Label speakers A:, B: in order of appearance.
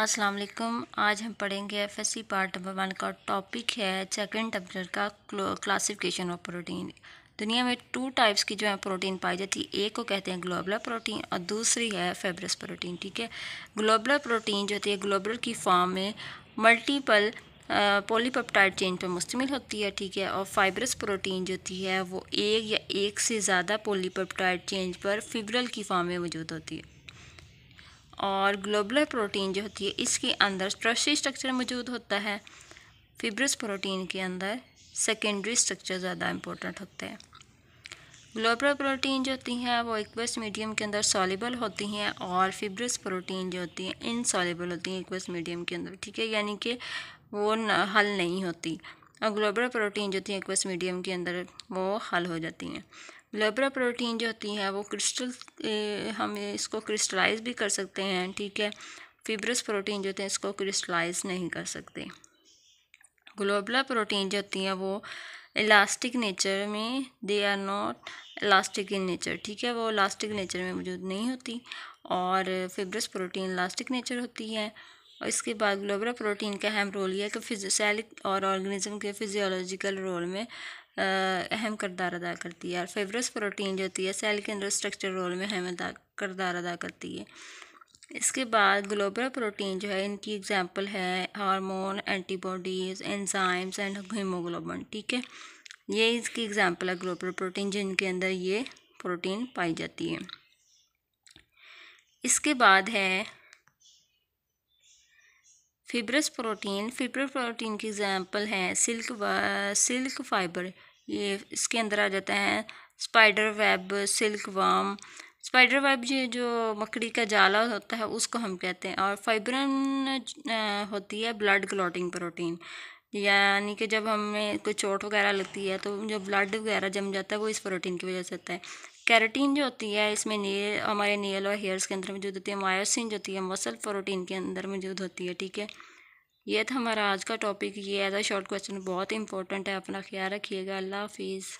A: अस्सलाम वालेकुम आज हम पढ़ेंगे F S C part number one का टॉपिक है सेकंड टेम्परेचर का क्लासिफिकेशन ऑफ प्रोटीन दुनिया में टू टाइप्स की जो है प्रोटीन पाई जाती है एक को कहते हैं ग्लोबुलर प्रोटीन और दूसरी है फेब्रस प्रोटीन ठीक है ग्लोबुलर प्रोटीन जो होती है ग्लोबुलर की फॉर्म में मल्टीपल पॉलीपेप्टाइड चेन पर मुश्तमिल होती है ठीक है और फाइब्रस प्रोटीन जो होती है वो एक या एक से ज़्यादा पॉलीपेप्टाइड चेंज पर फिब्रल की फॉर्म में मौजूद होती है और ग्लोबुलर प्रोटीन जो होती है इसके अंदर ट्रशी स्ट्रक्चर मौजूद होता है फिब्रस प्रोटीन के अंदर सेकेंडरी स्ट्रक्चर ज़्यादा इंपॉर्टेंट होते हैं ग्लोबुलर प्रोटीन जो होती हैं वो इक्वस मीडियम के अंदर सॉलेबल होती हैं और फिब्रस प्रोटीन जो होती हैं इनसॉलेबल होती हैं इक्वस मीडियम के अंदर ठीक है यानी कि वो हल नहीं होती और ग्लोबुलर प्रोटीन जो थी एक्वस मीडियम के अंदर वो हल हो जाती हैं ग्लोबुलर प्रोटीन जो होती हैं वो क्रिस्टल हम इसको क्रिस्टलाइज भी कर सकते हैं ठीक है फिब्रस प्रोटीन जो होते हैं इसको क्रिस्टलाइज नहीं कर सकते ग्लोबला प्रोटीन जो होती हैं वो इलास्टिक नेचर में they are not elastic in nature ठीक है वो इलास्टिक नेचर में मौजूद नहीं होती और फिब्रस प्रोटीन इलास्टिक नेचर होती है और इसके बाद ग्लोबुलर प्रोटीन का अहम रोल यह है कि सेल और ऑर्गेनिज्म के फिजियोलॉजिकल रोल में अहम करदार अदा करती है और फेवरस प्रोटीन जो होती है सेल के अंदर स्ट्रक्चर रोल में अहम अदा करदार अदा करती है इसके बाद ग्लोबुलर प्रोटीन जो है इनकी एग्जांपल है hormone antibodies enzymes and haemoglobin ठीक है ये इसकी एग्जांपल है ग्लोबुलर प्रोटीन जिनके अंदर ये प्रोटीन पाई जाती है इसके बाद है फिब्रस प्रोटीन फिब्रस प्रोटीन की एग्जांपल है सिल्क सिल्क फाइबर ये इसके अंदर आ जाता है स्पाइडर वेब सिल्क वाम स्पाइडर वेब ये जो मकड़ी का जाला होता है उसको हम कहते हैं और फाइब्रन होती है ब्लड क्लॉटिंग प्रोटीन यानी कि जब हमें कोई चोट वगैरह लगती है तो जो ब्लड वगैरह जम जाता है वो इस प्रोटीन की वजह से होता है कैरेटीन जो होती है इसमें नील हमारे नील और हेयर्स के अंदर मौजूद होती है मायोसिन जो होती है मसल प्रोटीन के अंदर मौजूद होती है ठीक है ये था हमारा आज का टॉपिक ये एज अ शॉर्ट क्वेश्चन बहुत इंपॉर्टेंट है अपना ख्याल रखिएगा अल्लाह हाफिज़